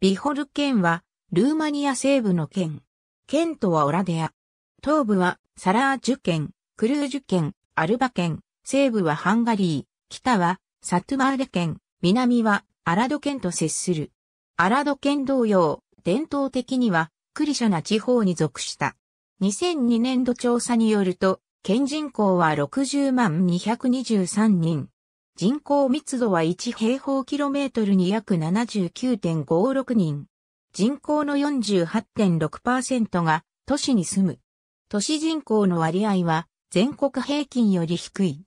ビホル県は、ルーマニア西部の県。県都はオラデア。東部は、サラージュ県、クルージュ県、アルバ県、西部はハンガリー、北は、サトゥマーレ県、南は、アラド県と接する。アラド県同様、伝統的には、クリシャナ地方に属した。2002年度調査によると、県人口は60万223人。人口密度は1平方キロメートルに約79.56人。人口の48.6%が都市に住む。都市人口の割合は全国平均より低い。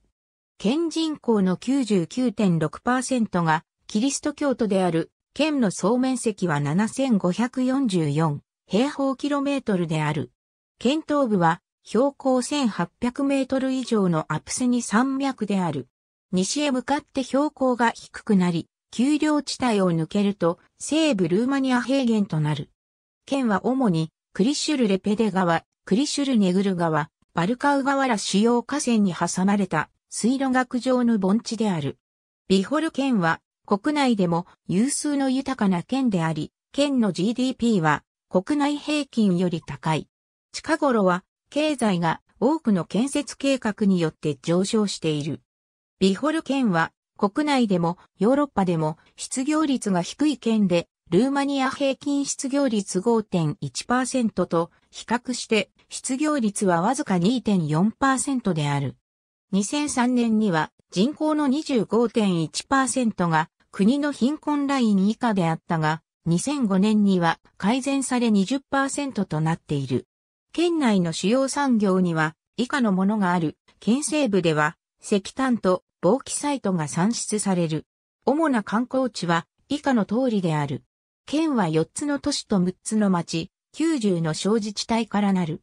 県人口の99.6%がキリスト教徒である県の総面積は7544平方キロメートルである。県東部は標高1800メートル以上のアプセニ山脈である。西へ向かって標高が低くなり、丘陵地帯を抜けると、西部ルーマニア平原となる。県は主に、クリシュルレペデ川、クリシュルネグル川、バルカウ川ら主要河川に挟まれた水路学上の盆地である。ビホル県は国内でも有数の豊かな県であり、県の GDP は国内平均より高い。近頃は経済が多くの建設計画によって上昇している。ビホル県は国内でもヨーロッパでも失業率が低い県で、ルーマニア平均失業率5.1%と比較して失業率はわずか2.4%である。2003年には人口の25.1%が国の貧困ライン以下であったが、2005年には改善され20%となっている。県内の主要産業には以下のものがある。県西部では石炭と防気サイトが算出される。主な観光地は以下の通りである。県は4つの都市と6つの町、90の小自治体からなる。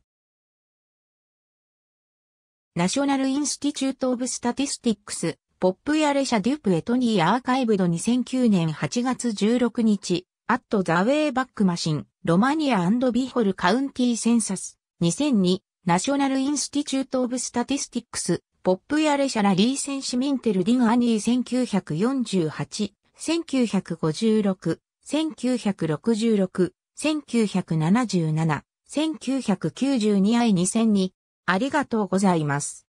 ナショナルインスティチュート・オブ・スタティスティックス、ポップ・やレシャ・デュプ・エトニー・アーカイブド2009年8月16日、アット・ザ・ウェイ・バック・マシン、ロマニアビーホル・カウンティ・センサス、2002、ナショナルインスティチュート・オブ・スタティスティックス、ポップやレシャラリーセンシミンテルディガアニー1948、1956、1966、1977、1992i2002。ありがとうございます。